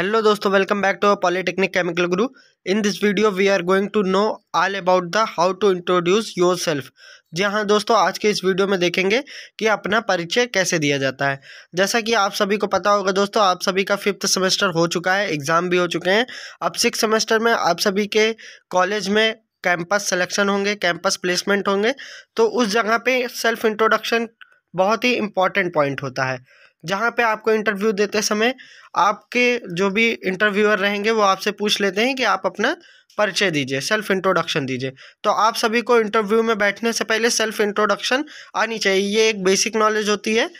दोस्तों welcome back to to polytechnic chemical guru in this video we are going to know all about the how to introduce yourself जी हाँ दोस्तों आज के इस video में देखेंगे कि अपना परिचय कैसे दिया जाता है जैसा कि आप सभी को पता होगा दोस्तों आप सभी का फिफ्थ सेमेस्टर हो चुका है एग्ज़ाम भी हो चुके हैं अब सिक्स सेमेस्टर में आप सभी के कॉलेज में कैंपस सेलेक्शन होंगे कैंपस प्लेसमेंट होंगे तो उस जगह पर सेल्फ इंट्रोडक्शन बहुत ही इम्पॉर्टेंट पॉइंट होता है जहाँ पे आपको इंटरव्यू देते समय आपके जो भी इंटरव्यूअर रहेंगे वो आपसे पूछ लेते हैं कि आप अपना परिचय दीजिए सेल्फ इंट्रोडक्शन दीजिए तो आप सभी को इंटरव्यू में बैठने से पहले सेल्फ इंट्रोडक्शन आनी चाहिए ये एक बेसिक नॉलेज होती है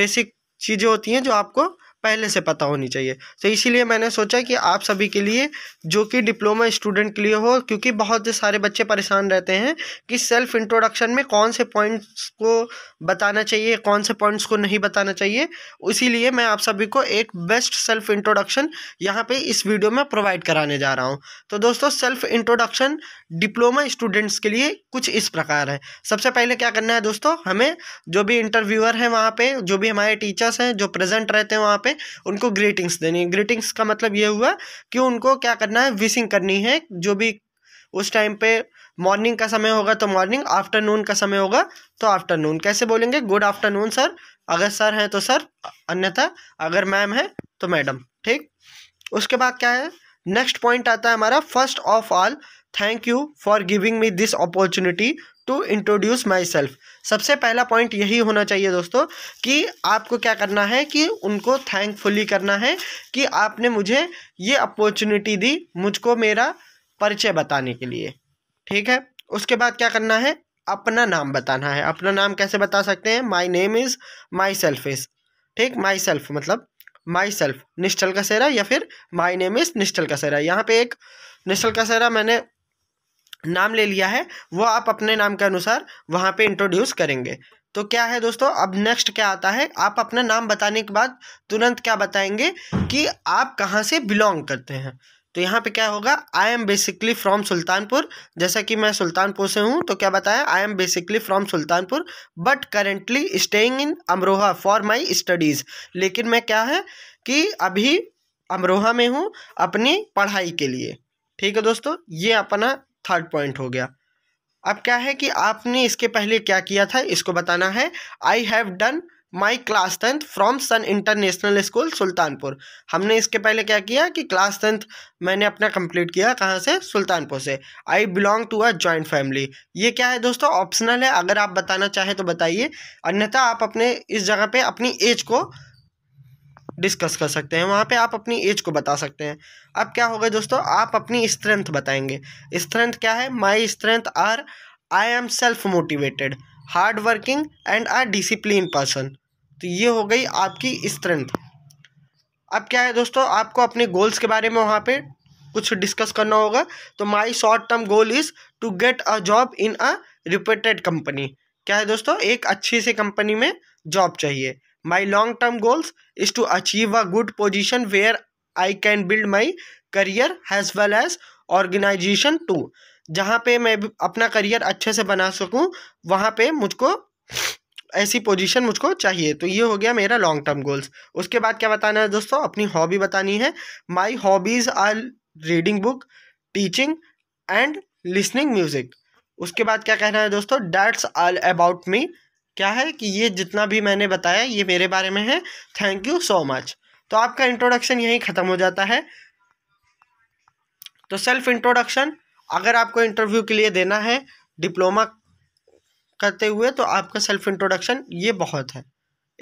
बेसिक चीज़ें होती हैं जो आपको पहले से पता होनी चाहिए तो इसीलिए मैंने सोचा कि आप सभी के लिए जो कि डिप्लोमा स्टूडेंट के लिए हो क्योंकि बहुत सारे बच्चे परेशान रहते हैं कि सेल्फ इंट्रोडक्शन में कौन से पॉइंट्स को बताना चाहिए कौन से पॉइंट्स को नहीं बताना चाहिए इसीलिए मैं आप सभी को एक बेस्ट सेल्फ इंट्रोडक्शन यहाँ पर इस वीडियो में प्रोवाइड कराने जा रहा हूँ तो दोस्तों सेल्फ इंट्रोडक्शन डिप्लोमा स्टूडेंट्स के लिए कुछ इस प्रकार है सबसे पहले क्या करना है दोस्तों हमें जो भी इंटरव्यूअर हैं वहाँ पे जो भी हमारे टीचर्स हैं जो प्रेजेंट रहते हैं वहाँ पे उनको ग्रीटिंग्स देनी है ग्रीटिंग्स का मतलब ये हुआ कि उनको क्या करना है विशिंग करनी है जो भी उस टाइम पे मॉर्निंग का समय होगा तो मॉर्निंग आफ्टरनून का समय होगा तो आफ्टरनून कैसे बोलेंगे गुड आफ्टरनून सर अगर सर हैं तो सर अन्यथा अगर मैम है तो मैडम ठीक उसके बाद क्या है नेक्स्ट पॉइंट आता है हमारा first of all thank you for giving me this opportunity to introduce myself सबसे पहला पॉइंट यही होना चाहिए दोस्तों कि आपको क्या करना है कि उनको थैंकफुली करना है कि आपने मुझे ये अपॉर्चुनिटी दी मुझको मेरा परिचय बताने के लिए ठीक है उसके बाद क्या करना है अपना नाम बताना है अपना नाम कैसे बता सकते हैं my name is myself is ठीक माई सेल्फ मतलब माई सेल्फ निश्चल कसेरा या फिर माई नेम इज़ निश्चल कसेरा यहाँ पे एक निश्चल कसेरा मैंने नाम ले लिया है वो आप अपने नाम के अनुसार वहाँ पे इंट्रोड्यूस करेंगे तो क्या है दोस्तों अब नेक्स्ट क्या आता है आप अपना नाम बताने के बाद तुरंत क्या बताएंगे कि आप कहाँ से बिलोंग करते हैं तो यहाँ पे क्या होगा I am basically from Sultanpur जैसा कि मैं सुल्तानपुर से हूँ तो क्या बताया I am basically from Sultanpur but currently staying in Amroha for my studies लेकिन मैं क्या है कि अभी अमरोहा में हूँ अपनी पढ़ाई के लिए ठीक है दोस्तों ये अपना थर्ड पॉइंट हो गया अब क्या है कि आपने इसके पहले क्या किया था इसको बताना है I have done my class tenth from sun international school Sultanpur हमने इसके पहले क्या किया कि क्लास टेंथ मैंने अपना कंप्लीट किया कहाँ से सुल्तानपुर से I belong to a joint family ये क्या है दोस्तों ऑप्शनल है अगर आप बताना चाहें तो बताइए अन्यथा आप अपने इस जगह पे अपनी एज को डिस्कस कर सकते हैं वहाँ पे आप अपनी एज को बता सकते हैं अब क्या होगा दोस्तों आप अपनी स्ट्रेंथ बताएंगे स्ट्रेंथ क्या है my strength are I am self motivated hard working and are discipline person तो ये हो गई आपकी स्ट्रेंथ अब क्या है दोस्तों आपको अपने गोल्स के बारे में वहाँ पे कुछ डिस्कस करना होगा तो my short term goal is to get a job in a reputed company क्या है दोस्तों एक अच्छी सी कंपनी में जॉब चाहिए my long term goals is to achieve a good position where I can build my career as well as organisation too जहाँ पे मैं अपना करियर अच्छे से बना सकूँ वहाँ पे मुझको ऐसी पोजीशन मुझको चाहिए तो ये हो गया मेरा लॉन्ग टर्म गोल्स उसके बाद क्या बताना है दोस्तों अपनी हॉबी बतानी है my hobbies are reading book teaching and listening music उसके बाद क्या कहना है दोस्तों डैट्स आल अबाउट मी क्या है कि ये जितना भी मैंने बताया ये मेरे बारे में है थैंक यू सो मच तो आपका इंट्रोडक्शन यहीं ख़त्म हो जाता है तो सेल्फ इंट्रोडक्शन अगर आपको इंटरव्यू के लिए देना है डिप्लोमा करते हुए तो आपका सेल्फ इंट्रोडक्शन ये बहुत है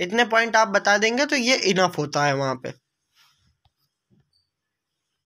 इतने पॉइंट आप बता देंगे तो ये इनफ होता है वहाँ पर